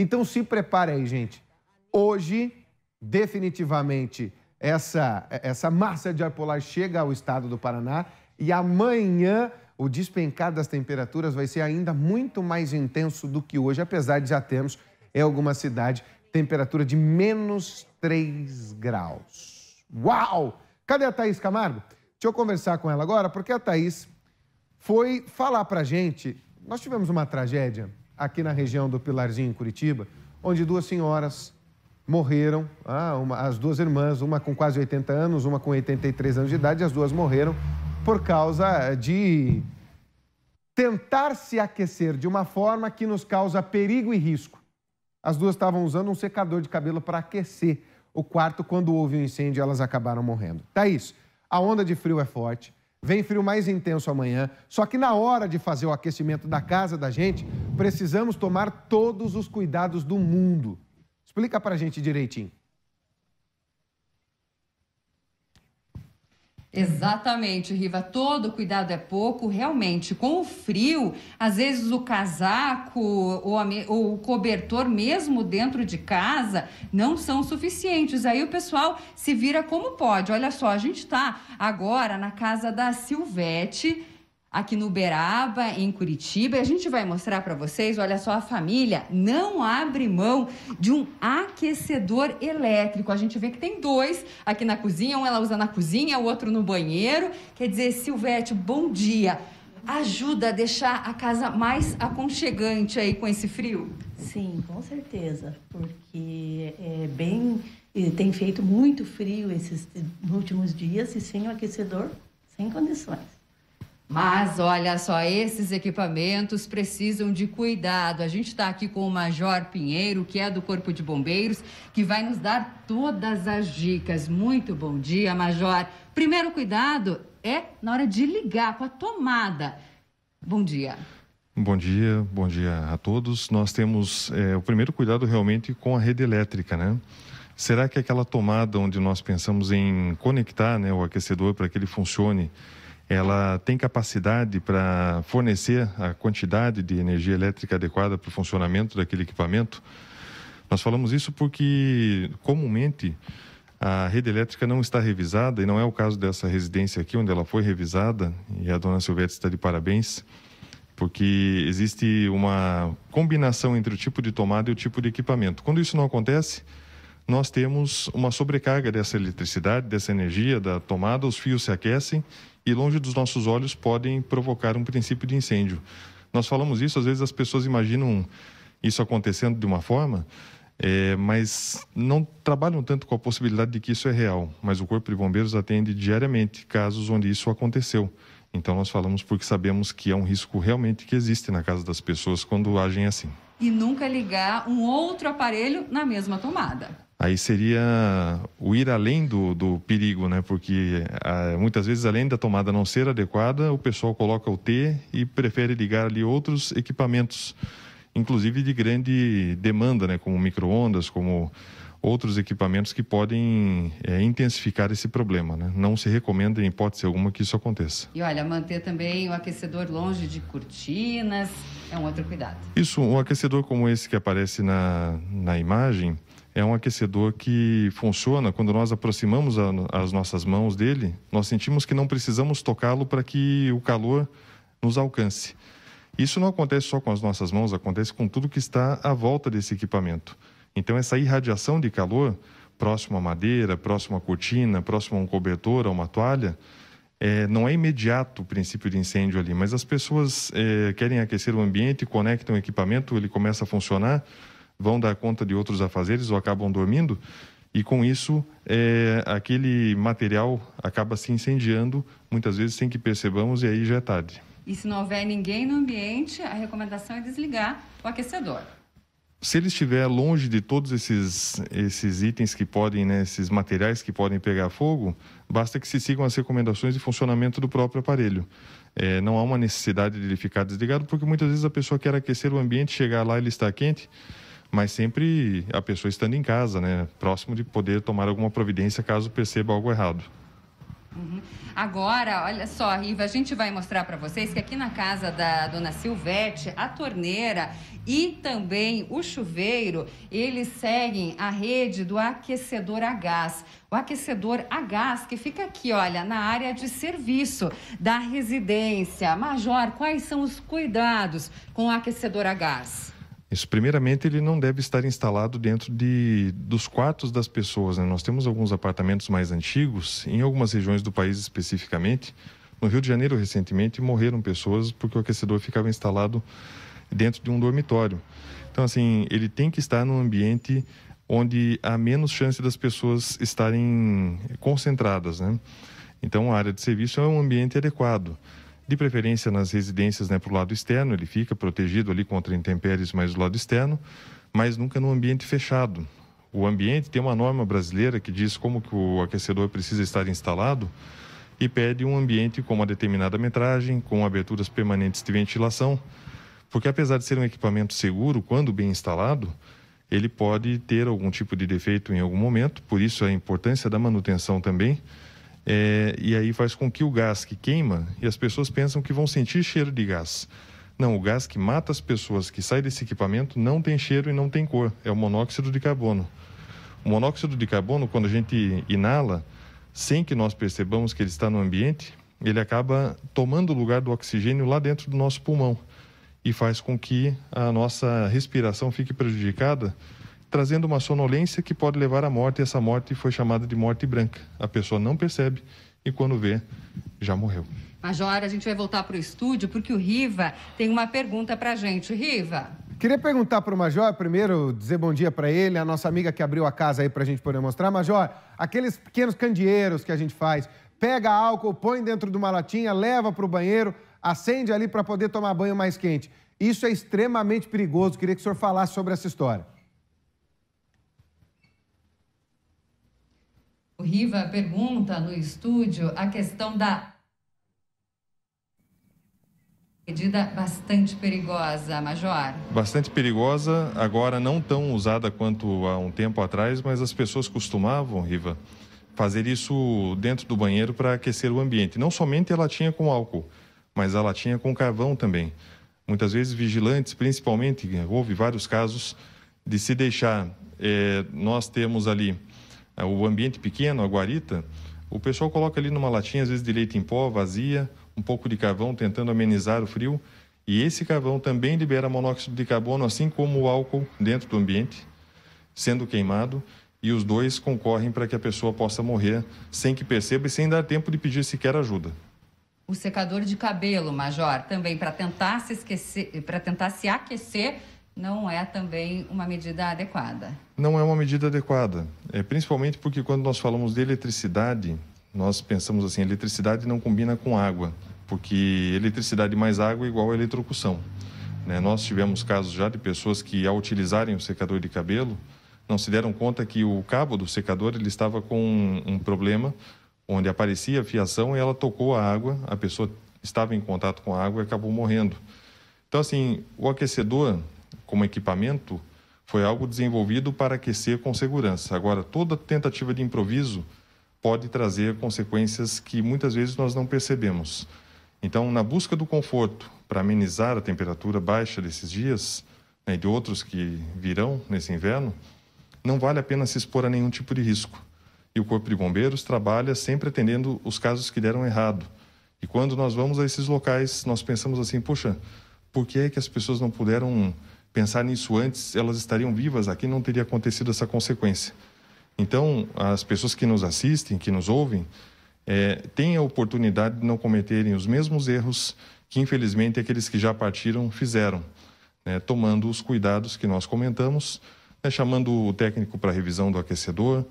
Então se prepare aí, gente. Hoje, definitivamente, essa, essa massa de ar polar chega ao estado do Paraná e amanhã o despencar das temperaturas vai ser ainda muito mais intenso do que hoje, apesar de já termos em alguma cidade temperatura de menos 3 graus. Uau! Cadê a Thaís Camargo? Deixa eu conversar com ela agora, porque a Thaís foi falar pra gente. Nós tivemos uma tragédia aqui na região do Pilarzinho, em Curitiba, onde duas senhoras morreram, ah, uma, as duas irmãs, uma com quase 80 anos, uma com 83 anos de idade, as duas morreram por causa eh, de tentar se aquecer de uma forma que nos causa perigo e risco. As duas estavam usando um secador de cabelo para aquecer o quarto. Quando houve um incêndio, elas acabaram morrendo. Thaís, tá a onda de frio é forte. Vem frio mais intenso amanhã. Só que na hora de fazer o aquecimento da casa da gente, precisamos tomar todos os cuidados do mundo. Explica pra gente direitinho. Exatamente, Riva. Todo cuidado é pouco. Realmente, com o frio, às vezes o casaco ou, a, ou, o cobertor, mesmo dentro de casa, não são suficientes. Aí o pessoal se vira como pode. Olha só, a gente está agora na casa da Silvete aqui no Uberaba, em Curitiba. E a gente vai mostrar para vocês, olha só, a família não abre mão de um aquecedor elétrico. A gente vê que tem dois aqui na cozinha, um ela usa na cozinha, o outro no banheiro. Quer dizer, Silvete, bom dia. Ajuda a deixar a casa mais aconchegante aí com esse frio? Sim, com certeza, porque é bem tem feito muito frio esses últimos dias e sem o aquecedor, sem condições. Mas olha só, esses equipamentos precisam de cuidado. A gente está aqui com o Major Pinheiro, que é do Corpo de Bombeiros, que vai nos dar todas as dicas. Muito bom dia, Major. Primeiro cuidado é na hora de ligar com a tomada. Bom dia. Bom dia, bom dia a todos. Nós temos é, o primeiro cuidado realmente com a rede elétrica, né? Será que aquela tomada onde nós pensamos em conectar né, o aquecedor para que ele funcione ela tem capacidade para fornecer a quantidade de energia elétrica adequada para o funcionamento daquele equipamento? Nós falamos isso porque, comumente, a rede elétrica não está revisada, e não é o caso dessa residência aqui, onde ela foi revisada, e a dona Silvete está de parabéns, porque existe uma combinação entre o tipo de tomada e o tipo de equipamento. Quando isso não acontece, nós temos uma sobrecarga dessa eletricidade, dessa energia da tomada, os fios se aquecem e longe dos nossos olhos podem provocar um princípio de incêndio. Nós falamos isso, às vezes as pessoas imaginam isso acontecendo de uma forma, é, mas não trabalham tanto com a possibilidade de que isso é real. Mas o Corpo de Bombeiros atende diariamente casos onde isso aconteceu. Então nós falamos porque sabemos que é um risco realmente que existe na casa das pessoas quando agem assim. E nunca ligar um outro aparelho na mesma tomada aí seria o ir além do, do perigo, né? Porque ah, muitas vezes, além da tomada não ser adequada, o pessoal coloca o T e prefere ligar ali outros equipamentos, inclusive de grande demanda, né? Como microondas, como outros equipamentos que podem é, intensificar esse problema. Né? Não se recomenda, em hipótese alguma, que isso aconteça. E olha, manter também o aquecedor longe de cortinas é um outro cuidado. Isso, um aquecedor como esse que aparece na, na imagem é um aquecedor que funciona quando nós aproximamos a, as nossas mãos dele, nós sentimos que não precisamos tocá-lo para que o calor nos alcance. Isso não acontece só com as nossas mãos, acontece com tudo que está à volta desse equipamento. Então, essa irradiação de calor, próximo à madeira, próximo à cortina, próximo a um cobertor, a uma toalha, é, não é imediato o princípio de incêndio ali, mas as pessoas é, querem aquecer o ambiente, conectam o equipamento, ele começa a funcionar, vão dar conta de outros afazeres ou acabam dormindo, e com isso é, aquele material acaba se incendiando, muitas vezes sem que percebamos, e aí já é tarde. E se não houver ninguém no ambiente, a recomendação é desligar o aquecedor se ele estiver longe de todos esses, esses itens que podem, né, esses materiais que podem pegar fogo, basta que se sigam as recomendações de funcionamento do próprio aparelho. É, não há uma necessidade de ele ficar desligado, porque muitas vezes a pessoa quer aquecer o ambiente, chegar lá ele está quente, mas sempre a pessoa estando em casa, né, próximo de poder tomar alguma providência caso perceba algo errado. Uhum. Agora, olha só, Riva, a gente vai mostrar para vocês que aqui na casa da dona Silvete, a torneira e também o chuveiro, eles seguem a rede do aquecedor a gás. O aquecedor a gás que fica aqui, olha, na área de serviço da residência. Major, quais são os cuidados com o aquecedor a gás? Isso, primeiramente, ele não deve estar instalado dentro de, dos quartos das pessoas. Né? Nós temos alguns apartamentos mais antigos, em algumas regiões do país especificamente. No Rio de Janeiro, recentemente, morreram pessoas porque o aquecedor ficava instalado dentro de um dormitório. Então, assim, ele tem que estar num ambiente onde há menos chance das pessoas estarem concentradas, né? Então, a área de serviço é um ambiente adequado de preferência nas residências, né, para o lado externo, ele fica protegido ali contra intempéries, mas do lado externo, mas nunca no ambiente fechado. O ambiente tem uma norma brasileira que diz como que o aquecedor precisa estar instalado e pede um ambiente com uma determinada metragem, com aberturas permanentes de ventilação, porque apesar de ser um equipamento seguro, quando bem instalado, ele pode ter algum tipo de defeito em algum momento, por isso a importância da manutenção também é, e aí faz com que o gás que queima e as pessoas pensam que vão sentir cheiro de gás. Não, o gás que mata as pessoas que sai desse equipamento não tem cheiro e não tem cor, é o monóxido de carbono. O monóxido de carbono, quando a gente inala, sem que nós percebamos que ele está no ambiente, ele acaba tomando o lugar do oxigênio lá dentro do nosso pulmão e faz com que a nossa respiração fique prejudicada trazendo uma sonolência que pode levar à morte, e essa morte foi chamada de morte branca. A pessoa não percebe e quando vê, já morreu. Major, a gente vai voltar para o estúdio porque o Riva tem uma pergunta para a gente. Riva. Queria perguntar para o Major, primeiro, dizer bom dia para ele, a nossa amiga que abriu a casa aí para a gente poder mostrar. Major, aqueles pequenos candeeiros que a gente faz, pega álcool, põe dentro de uma latinha, leva para o banheiro, acende ali para poder tomar banho mais quente. Isso é extremamente perigoso. Queria que o senhor falasse sobre essa história. O Riva pergunta no estúdio a questão da medida bastante perigosa, Major. Bastante perigosa, agora não tão usada quanto há um tempo atrás, mas as pessoas costumavam, Riva, fazer isso dentro do banheiro para aquecer o ambiente. Não somente ela tinha com álcool, mas ela tinha com carvão também. Muitas vezes vigilantes, principalmente, houve vários casos de se deixar. É, nós temos ali é, o ambiente pequeno, a guarita, o pessoal coloca ali numa latinha, às vezes de leite em pó, vazia, um pouco de carvão, tentando amenizar o frio. E esse carvão também libera monóxido de carbono, assim como o álcool dentro do ambiente, sendo queimado. E os dois concorrem para que a pessoa possa morrer sem que perceba e sem dar tempo de pedir sequer ajuda. O secador de cabelo, Major, também para tentar se esquecer, para tentar se aquecer, não é também uma medida adequada. Não é uma medida adequada, é, principalmente porque quando nós falamos de eletricidade, nós pensamos assim, eletricidade não combina com água, porque eletricidade mais água é igual a eletrocução. Né? Nós tivemos casos já de pessoas que, ao utilizarem o secador de cabelo, não se deram conta que o cabo do secador ele estava com um, problema, onde aparecia a fiação e ela tocou a água, a pessoa estava em contato com a água e acabou morrendo. Então, assim, o aquecedor como equipamento foi algo desenvolvido para aquecer com segurança. Agora, toda tentativa de improviso pode trazer consequências que muitas vezes nós não percebemos. Então, na busca do conforto para amenizar a temperatura baixa desses dias né, e de outros que virão nesse inverno, não vale a pena se expor a nenhum tipo de risco. E o Corpo de Bombeiros trabalha sempre atendendo os casos que deram errado. E quando nós vamos a esses locais, nós pensamos assim: poxa, por que é que as pessoas não puderam pensar nisso antes, elas estariam vivas aqui, não teria acontecido essa consequência. Então, as pessoas que nos assistem, que nos ouvem, é, têm a oportunidade de não cometerem os mesmos erros que, infelizmente, aqueles que já partiram fizeram, né, tomando os cuidados que nós comentamos, né, chamando o técnico para revisão do aquecedor,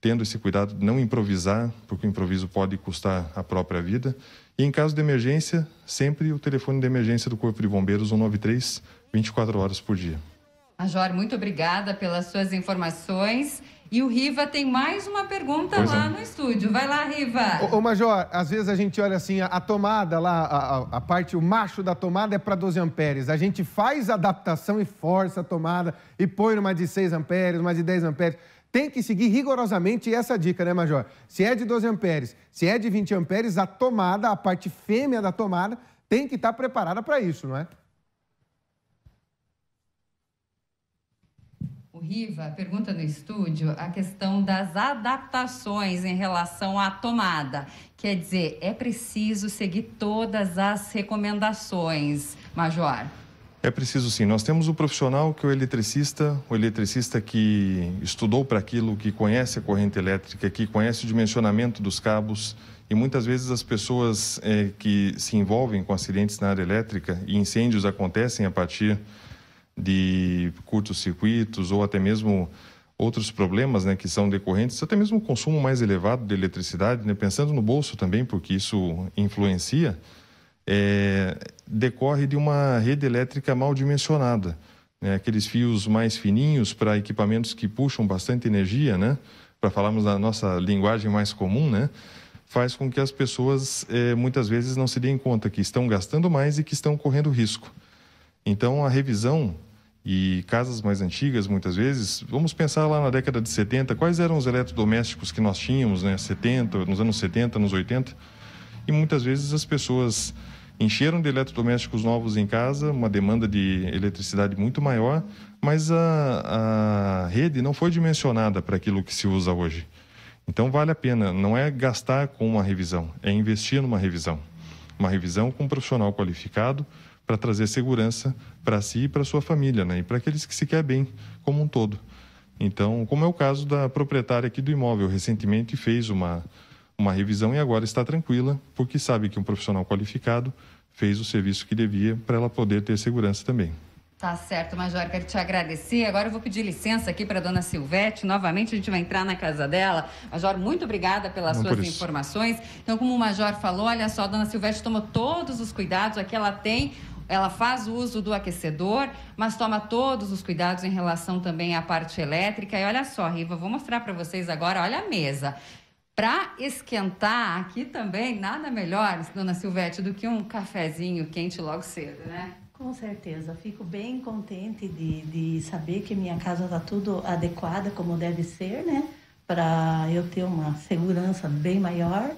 tendo esse cuidado de não improvisar, porque o improviso pode custar a própria vida. E em caso de emergência, sempre o telefone de emergência do Corpo de Bombeiros 193 24 horas por dia. Major, muito obrigada pelas suas informações. E o Riva tem mais uma pergunta pois lá é. no estúdio. Vai lá, Riva. Ô, ô, Major, às vezes a gente olha assim, a, a tomada lá, a, a, a, parte, o macho da tomada é para 12 amperes. A gente faz adaptação e força a tomada e põe numa de 6 amperes, uma de 10 amperes. Tem que seguir rigorosamente essa dica, né, Major? Se é de 12 amperes, se é de 20 amperes, a tomada, a parte fêmea da tomada, tem que estar tá preparada para isso, não é? O Riva pergunta no estúdio a questão das adaptações em relação à tomada. Quer dizer, é preciso seguir todas as recomendações, Major. É preciso sim. Nós temos o profissional que é o eletricista, o eletricista que estudou para aquilo, que conhece a corrente elétrica, que conhece o dimensionamento dos cabos. E muitas vezes as pessoas é, que se envolvem com acidentes na área elétrica e incêndios acontecem a partir de curtos-circuitos ou até mesmo outros problemas né, que são decorrentes, até mesmo o consumo mais elevado de eletricidade, né, pensando no bolso também, porque isso influencia, é, decorre de uma rede elétrica mal dimensionada. Né, aqueles fios mais fininhos para equipamentos que puxam bastante energia, né, para falarmos na nossa linguagem mais comum, né, faz com que as pessoas é, muitas vezes não se deem conta que estão gastando mais e que estão correndo risco. Então, a revisão e casas mais antigas, muitas vezes, vamos pensar lá na década de 70, quais eram os eletrodomésticos que nós tínhamos, né? 70, nos anos 70, nos 80. E muitas vezes as pessoas encheram de eletrodomésticos novos em casa, uma demanda de eletricidade muito maior, mas a, a rede não foi dimensionada para aquilo que se usa hoje. Então vale a pena, não é gastar com uma revisão, é investir numa revisão. Uma revisão com um profissional qualificado para trazer segurança para si e para sua família, né? E para aqueles que se quer bem como um todo. Então, como é o caso da proprietária aqui do imóvel, recentemente fez uma uma revisão e agora está tranquila, porque sabe que um profissional qualificado fez o serviço que devia para ela poder ter segurança também. Tá certo, Major, quero te agradecer. Agora eu vou pedir licença aqui para dona Silvete. Novamente a gente vai entrar na casa dela. Major, muito obrigada pelas Não suas informações. Então, como o Major falou, olha só, a dona Silvete tomou todos os cuidados aqui, ela tem ela faz o uso do aquecedor, mas toma todos os cuidados em relação também à parte elétrica. E olha só, Riva, vou mostrar para vocês agora, olha a mesa. Para esquentar aqui também, nada melhor, dona Silvete, do que um cafezinho quente logo cedo, né? Com certeza, fico bem contente de, de saber que minha casa está tudo adequada como deve ser, né? Para eu ter uma segurança bem maior.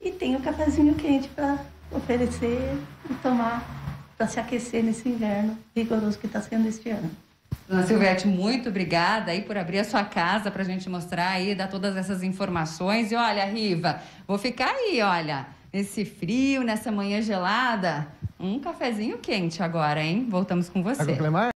E tenho um cafezinho quente para oferecer e tomar para se aquecer nesse inverno rigoroso que está sendo este ano. Dona Silvete, muito obrigada aí por abrir a sua casa para a gente mostrar aí, dar todas essas informações. E olha, Riva, vou ficar aí, olha, nesse frio, nessa manhã gelada. Um cafezinho quente agora, hein? Voltamos com você.